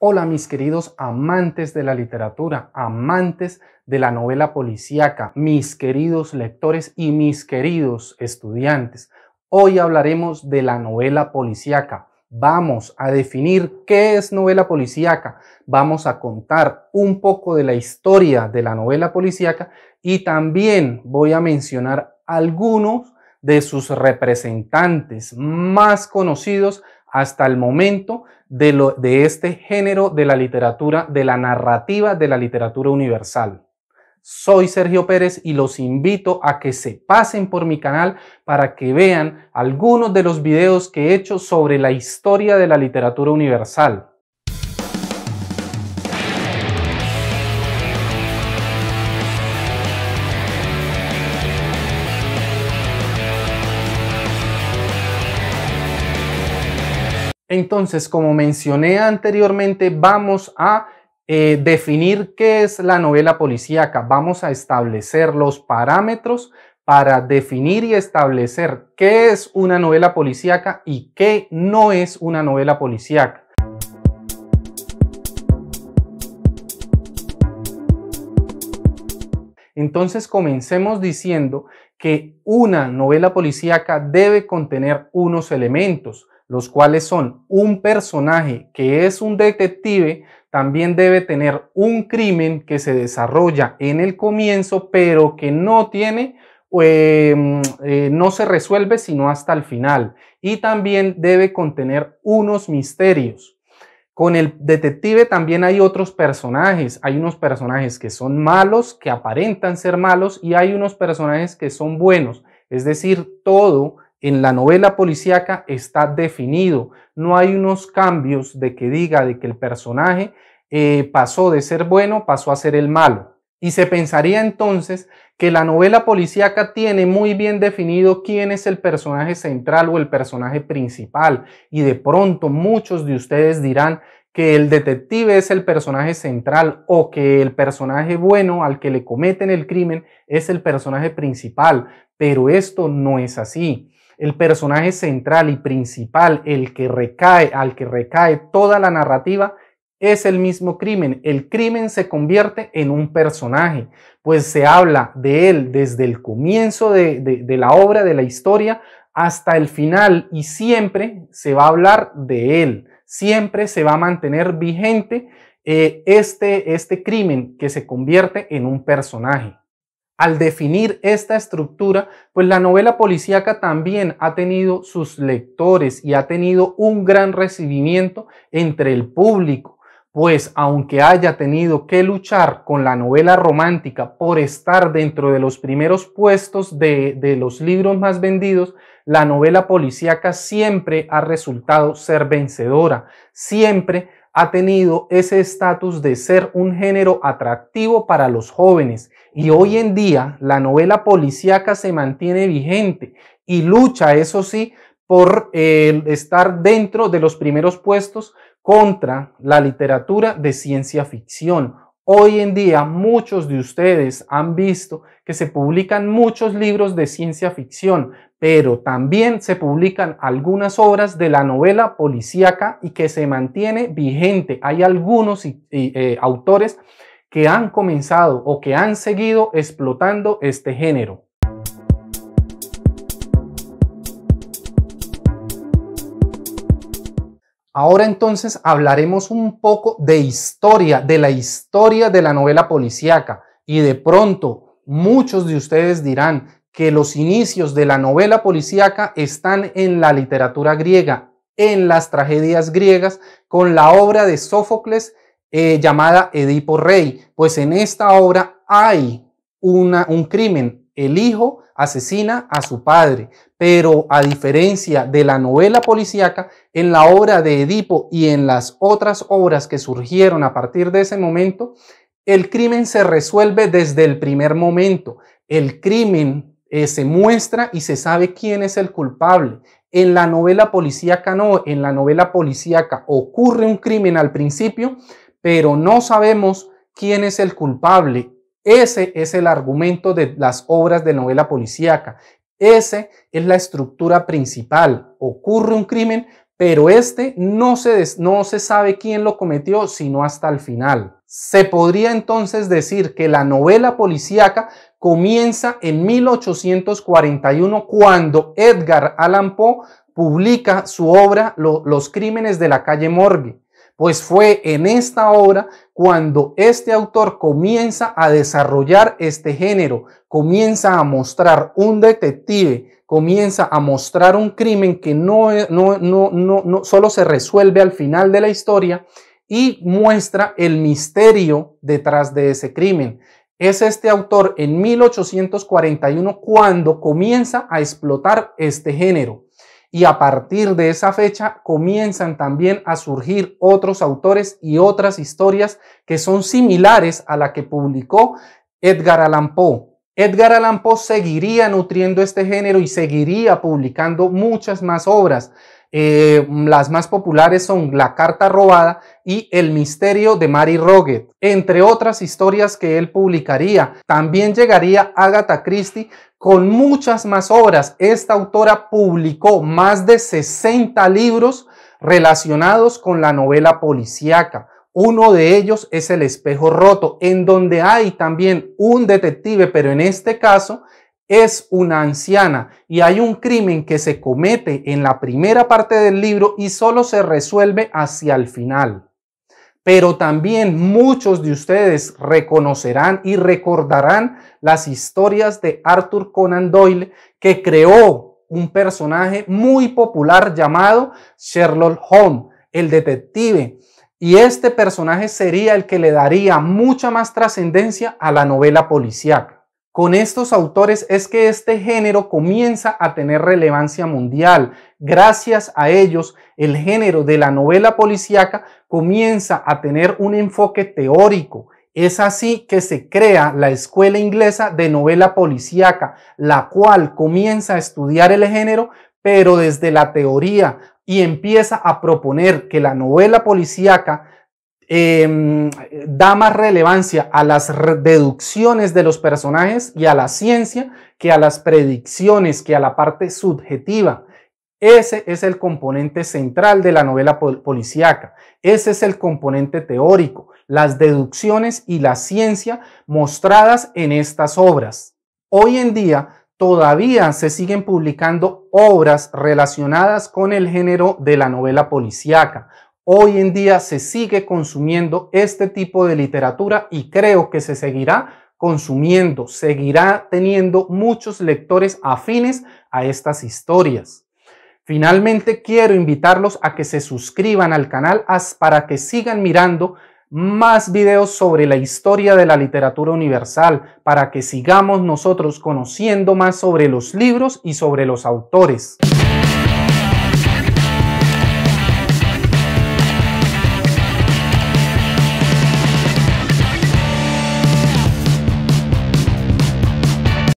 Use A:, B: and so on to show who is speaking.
A: Hola mis queridos amantes de la literatura, amantes de la novela policíaca, mis queridos lectores y mis queridos estudiantes. Hoy hablaremos de la novela policíaca. Vamos a definir qué es novela policíaca. Vamos a contar un poco de la historia de la novela policíaca y también voy a mencionar algunos de sus representantes más conocidos hasta el momento de, lo, de este género de la literatura, de la narrativa de la literatura universal. Soy Sergio Pérez y los invito a que se pasen por mi canal para que vean algunos de los videos que he hecho sobre la historia de la literatura universal. Entonces, como mencioné anteriormente, vamos a eh, definir qué es la novela policíaca. Vamos a establecer los parámetros para definir y establecer qué es una novela policíaca y qué no es una novela policíaca. Entonces comencemos diciendo que una novela policíaca debe contener unos elementos los cuales son un personaje que es un detective, también debe tener un crimen que se desarrolla en el comienzo, pero que no tiene em, eh, no se resuelve sino hasta el final y también debe contener unos misterios. Con el detective también hay otros personajes, hay unos personajes que son malos, que aparentan ser malos y hay unos personajes que son buenos, es decir, todo en la novela policíaca está definido. No hay unos cambios de que diga de que el personaje eh, pasó de ser bueno, pasó a ser el malo. Y se pensaría entonces que la novela policíaca tiene muy bien definido quién es el personaje central o el personaje principal. Y de pronto muchos de ustedes dirán que el detective es el personaje central o que el personaje bueno al que le cometen el crimen es el personaje principal. Pero esto no es así el personaje central y principal, el que recae, al que recae toda la narrativa, es el mismo crimen. El crimen se convierte en un personaje, pues se habla de él desde el comienzo de, la obra, de la historia, hasta el final y siempre se va a hablar de él, siempre se va a mantener vigente eh, este, este crimen que se convierte en un personaje. Al definir esta estructura, pues la novela policíaca también ha tenido sus lectores y ha tenido un gran recibimiento entre el público, pues aunque haya tenido que luchar con la novela romántica por estar dentro de los primeros puestos de, los libros más vendidos, la novela policíaca siempre ha resultado ser vencedora, siempre ha tenido ese estatus de ser un género atractivo para los jóvenes y hoy en día la novela policíaca se mantiene vigente y lucha, eso sí, por eh, estar dentro de los primeros puestos contra la literatura de ciencia ficción Hoy en día muchos de ustedes han visto que se publican muchos libros de ciencia ficción, pero también se publican algunas obras de la novela policíaca y que se mantiene vigente. Hay algunos eh, autores que han comenzado o que han seguido explotando este género. Ahora entonces hablaremos un poco de historia, de la historia de la novela policíaca. Y de pronto muchos de ustedes dirán que los inicios de la novela policíaca están en la literatura griega, en las tragedias griegas, con la obra de Sófocles eh, llamada Edipo Rey. Pues en esta obra hay un crimen. El hijo asesina a su padre, pero a diferencia de la novela policíaca, en la obra de Edipo y en las otras obras que surgieron a partir de ese momento, el crimen se resuelve desde el primer momento. El crimen eh, se muestra y se sabe quién es el culpable. En la novela policíaca no, en la novela policíaca ocurre un crimen al principio, pero no sabemos quién es el culpable. Ese es el argumento de las obras de novela policíaca. Esa es la estructura principal. Ocurre un crimen, pero este no se, no se sabe quién lo cometió, sino hasta el final. Se podría entonces decir que la novela policíaca comienza en 1841 cuando Edgar Allan Poe publica su obra Los crímenes de la calle Morgue. Pues fue en esta obra cuando este autor comienza a desarrollar este género, comienza a mostrar un detective, comienza a mostrar un crimen que no, no, no, no solo se resuelve al final de la historia y muestra el misterio detrás de ese crimen. Es este autor en 1841 cuando comienza a explotar este género y a partir de esa fecha comienzan también a surgir otros autores y otras historias que son similares a la que publicó Edgar Allan Poe. Edgar Allan Poe seguiría nutriendo este género y seguiría publicando muchas más obras. Eh, las más populares son La Carta Robada y El Misterio de Mary Roget, entre otras historias que él publicaría. También llegaría Agatha Christie con muchas más obras. Esta autora publicó más de 60 libros relacionados con la novela policíaca. Uno de ellos es El espejo roto, en donde hay también un detective, pero en este caso es una anciana y hay un crimen que se comete en la primera parte del libro y solo se resuelve hacia el final. Pero también muchos de ustedes reconocerán y recordarán las historias de Arthur Conan Doyle que creó un personaje muy popular llamado Sherlock Holmes, el detective. Y este personaje sería el que le daría mucha más trascendencia a la novela policíaca con estos autores es que este género comienza a tener relevancia mundial. Gracias a ellos, el género de la novela policíaca comienza a tener un enfoque teórico. Es así que se crea la Escuela Inglesa de Novela Policíaca, la cual comienza a estudiar el género, pero desde la teoría y empieza a proponer que la novela policíaca Em, da más relevancia a las deducciones de los personajes y a la ciencia que a las predicciones, que a la parte subjetiva. Ese es el componente central de la novela policíaca. Ese es el componente teórico, las deducciones y la ciencia mostradas en estas obras. Hoy en día todavía se siguen publicando obras relacionadas con el género de la novela policíaca, Hoy en día se sigue consumiendo este tipo de literatura y creo que se seguirá consumiendo, seguirá teniendo muchos lectores afines a estas historias. Finalmente, quiero invitarlos a que se suscriban al canal para que sigan mirando más videos sobre la historia de la literatura universal, para que sigamos nosotros conociendo más sobre los libros y sobre los autores.